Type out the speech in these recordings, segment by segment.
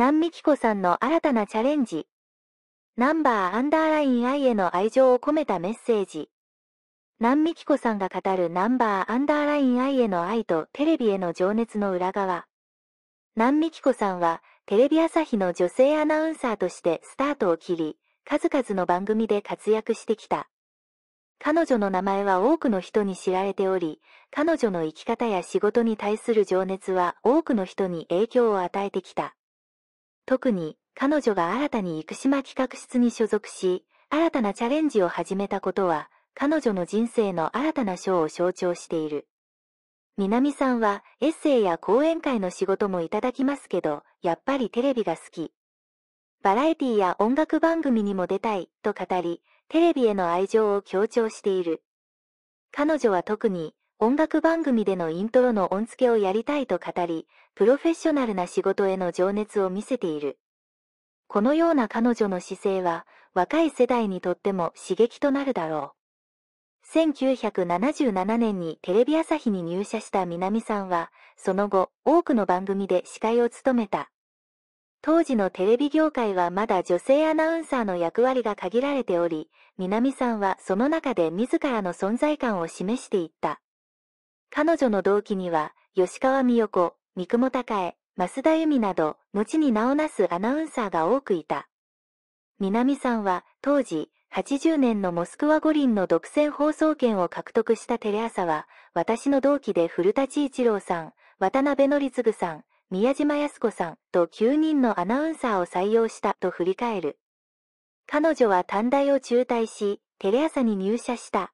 南美希子さんの新たなチャレンジ。ナンバーアンダーライン I への愛情を込めたメッセージ。南美希子さんが語るナンバーアンダーライン I への愛とテレビへの情熱の裏側。南美希子さんはテレビ朝日の女性アナウンサーとしてスタートを切り、数々の番組で活躍してきた。彼女の名前は多くの人に知られており、彼女の生き方や仕事に対する情熱は多くの人に影響を与えてきた。特に彼女が新たに生島企画室に所属し、新たなチャレンジを始めたことは、彼女の人生の新たな章を象徴している。南さんはエッセイや講演会の仕事もいただきますけど、やっぱりテレビが好き。バラエティや音楽番組にも出たいと語り、テレビへの愛情を強調している。彼女は特に音楽番組でのイントロの音付けをやりたいと語り、プロフェッショナルな仕事への情熱を見せている。このような彼女の姿勢は、若い世代にとっても刺激となるだろう。1977年にテレビ朝日に入社した南さんは、その後、多くの番組で司会を務めた。当時のテレビ業界はまだ女性アナウンサーの役割が限られており、南さんはその中で自らの存在感を示していった。彼女の同期には、吉川美代子、三雲高江、増田由美など、後に名をなすアナウンサーが多くいた。南さんは、当時、80年のモスクワ五輪の独占放送権を獲得したテレ朝は、私の同期で古立一郎さん、渡辺則次さん、宮島康子さんと9人のアナウンサーを採用したと振り返る。彼女は短大を中退し、テレ朝に入社した。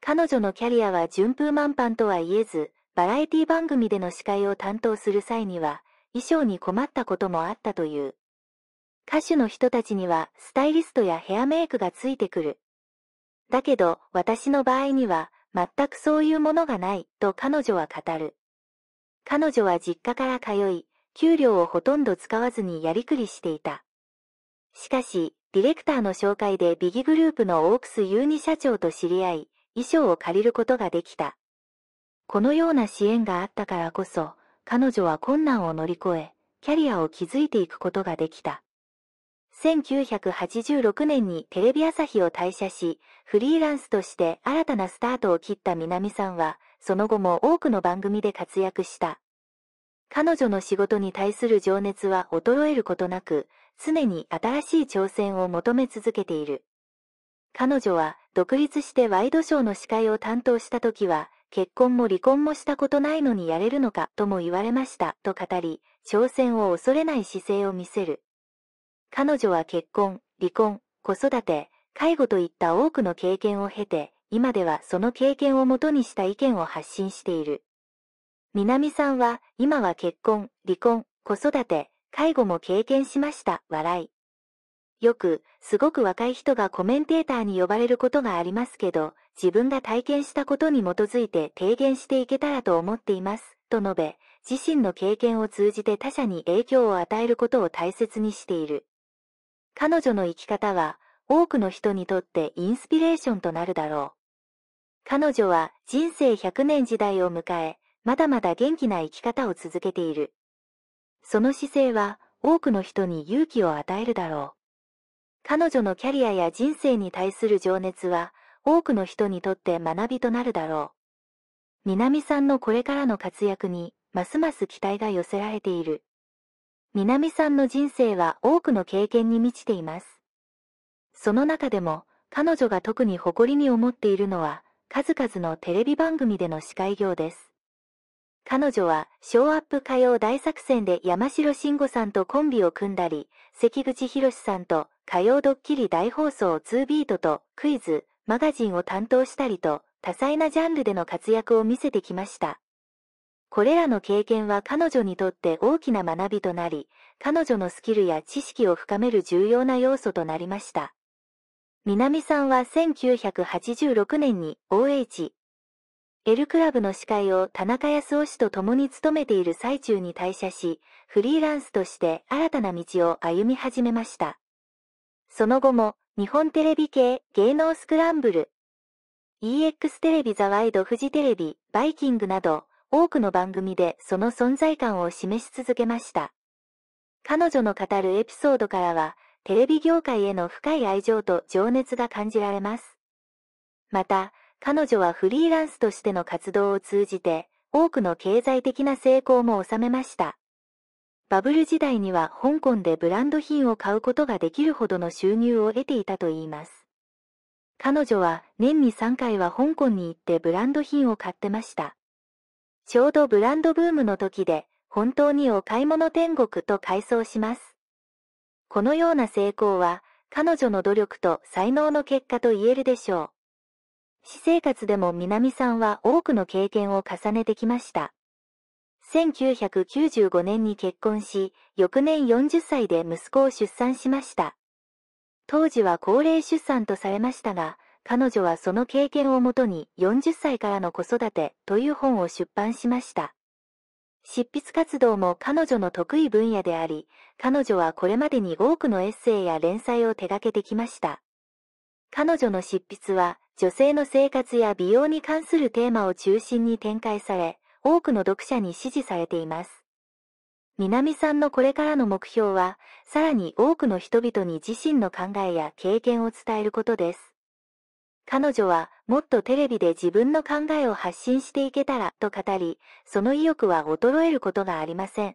彼女のキャリアは順風満帆とは言えず、バラエティ番組での司会を担当する際には、衣装に困ったこともあったという。歌手の人たちにはスタイリストやヘアメイクがついてくる。だけど、私の場合には、全くそういうものがない、と彼女は語る。彼女は実家から通い、給料をほとんど使わずにやりくりしていた。しかし、ディレクターの紹介でビギグループのオークス・ユーニ社長と知り合い、衣装を借りることができた。このような支援があったからこそ、彼女は困難を乗り越え、キャリアを築いていくことができた。1986年にテレビ朝日を退社し、フリーランスとして新たなスタートを切った南さんは、その後も多くの番組で活躍した。彼女の仕事に対する情熱は衰えることなく、常に新しい挑戦を求め続けている。彼女は独立してワイドショーの司会を担当した時は、結婚も離婚もしたことないのにやれるのかとも言われましたと語り、挑戦を恐れない姿勢を見せる。彼女は結婚、離婚、子育て、介護といった多くの経験を経て、今ではその経験をもとにした意見を発信している。南さんは、今は結婚、離婚、子育て、介護も経験しました、笑い。よく、すごく若い人がコメンテーターに呼ばれることがありますけど、自分が体験したことに基づいて提言していけたらと思っています、と述べ、自身の経験を通じて他者に影響を与えることを大切にしている。彼女の生き方は、多くの人にとってインスピレーションとなるだろう。彼女は人生100年時代を迎え、まだまだ元気な生き方を続けている。その姿勢は多くの人に勇気を与えるだろう。彼女のキャリアや人生に対する情熱は、多くの人にとって学びとなるだろう。南さんのこれからの活躍に、ますます期待が寄せられている。南さんの人生は多くの経験に満ちています。その中でも、彼女が特に誇りに思っているのは、数々のテレビ番組での司会業です。彼女は、ショーアップ歌謡大作戦で山城慎吾さんとコンビを組んだり、関口博さんと歌謡ドッキリ大放送2ビートとクイズ、マガジンを担当したりと、多彩なジャンルでの活躍を見せてきました。これらの経験は彼女にとって大きな学びとなり、彼女のスキルや知識を深める重要な要素となりました。南さんは1986年に OH L クラブの司会を田中康夫氏と共に務めている最中に退社し、フリーランスとして新たな道を歩み始めました。その後も、日本テレビ系芸能スクランブル、EX テレビザワイドフジテレビ、バイキングなど、多くの番組でその存在感を示し続けました。彼女の語るエピソードからは、テレビ業界への深い愛情と情熱が感じられます。また、彼女はフリーランスとしての活動を通じて、多くの経済的な成功も収めました。バブル時代には香港でブランド品を買うことができるほどの収入を得ていたといいます。彼女は年に3回は香港に行ってブランド品を買ってました。ちょうどブランドブームの時で、本当にお買い物天国と改装します。このような成功は、彼女の努力と才能の結果と言えるでしょう。私生活でも南さんは多くの経験を重ねてきました。1995年に結婚し、翌年40歳で息子を出産しました。当時は高齢出産とされましたが、彼女はその経験をもとに40歳からの子育てという本を出版しました。執筆活動も彼女の得意分野であり、彼女はこれまでに多くのエッセイや連載を手掛けてきました。彼女の執筆は女性の生活や美容に関するテーマを中心に展開され、多くの読者に支持されています。南さんのこれからの目標は、さらに多くの人々に自身の考えや経験を伝えることです。彼女は、もっとテレビで自分の考えを発信していけたらと語り、その意欲は衰えることがありません。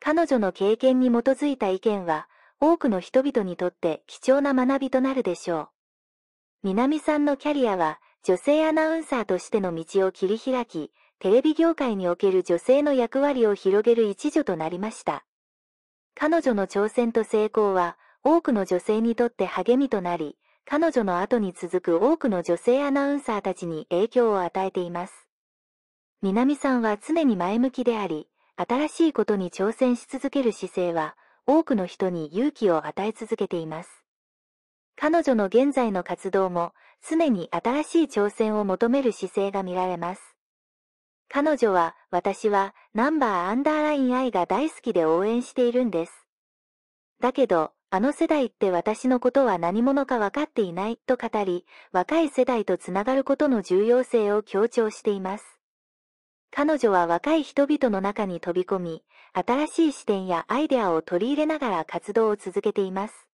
彼女の経験に基づいた意見は、多くの人々にとって貴重な学びとなるでしょう。南さんのキャリアは、女性アナウンサーとしての道を切り開き、テレビ業界における女性の役割を広げる一助となりました。彼女の挑戦と成功は、多くの女性にとって励みとなり、彼女の後に続く多くの女性アナウンサーたちに影響を与えています。南さんは常に前向きであり、新しいことに挑戦し続ける姿勢は、多くの人に勇気を与え続けています。彼女の現在の活動も常に新しい挑戦を求める姿勢が見られます。彼女は、私は、ナンバーアンダーライン愛が大好きで応援しているんです。だけど、あの世代って私のことは何者か分かっていないと語り、若い世代とつながることの重要性を強調しています。彼女は若い人々の中に飛び込み、新しい視点やアイデアを取り入れながら活動を続けています。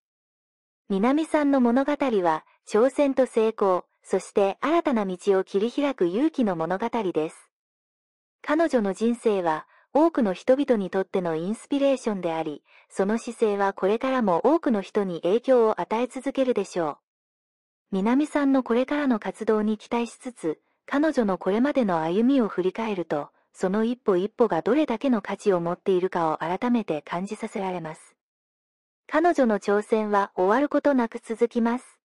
南さんの物語は、挑戦と成功、そして新たな道を切り開く勇気の物語です。彼女の人生は、多くの人々にとってのインスピレーションであり、その姿勢はこれからも多くの人に影響を与え続けるでしょう。南さんのこれからの活動に期待しつつ、彼女のこれまでの歩みを振り返ると、その一歩一歩がどれだけの価値を持っているかを改めて感じさせられます。彼女の挑戦は終わることなく続きます。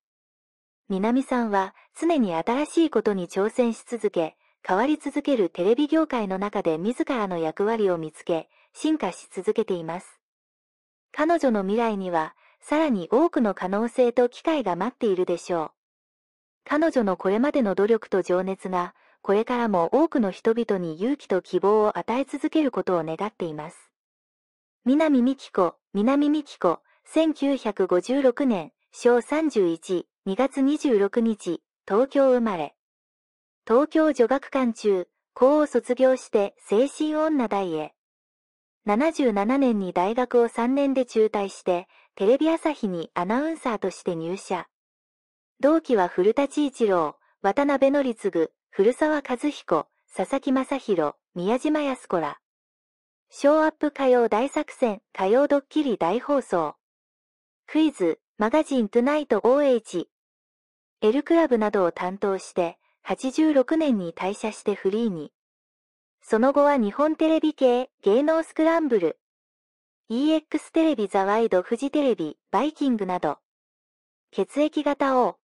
南さんは常に新しいことに挑戦し続け、変わり続けるテレビ業界の中で自らの役割を見つけ、進化し続けています。彼女の未来には、さらに多くの可能性と機会が待っているでしょう。彼女のこれまでの努力と情熱が、これからも多くの人々に勇気と希望を与え続けることを願っています。南美希子、南美希子、1956年、小31、2月26日、東京生まれ。東京女学館中、高を卒業して精神女大へ。77年に大学を3年で中退して、テレビ朝日にアナウンサーとして入社。同期は古田千一郎、渡辺則次、古沢和彦、佐々木正宏、宮島康子ら。ショーアップ歌謡大作戦、歌謡ドッキリ大放送。クイズ、マガジントゥナイト OH、L クラブなどを担当して、86年に退社してフリーに。その後は日本テレビ系、芸能スクランブル、EX テレビザワイドフジテレビ、バイキングなど、血液型を